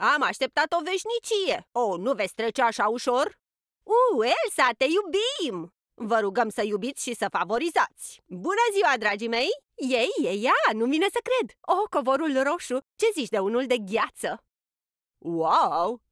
Am așteptat o veșnicie! O, nu veți trece așa ușor? U, Elsa, te iubim! Vă rugăm să iubiți și să favorizați! Bună ziua, dragii mei! Ei, ei, ea, nu vine să cred! O, covorul roșu! Ce zici de unul de gheață? Wow!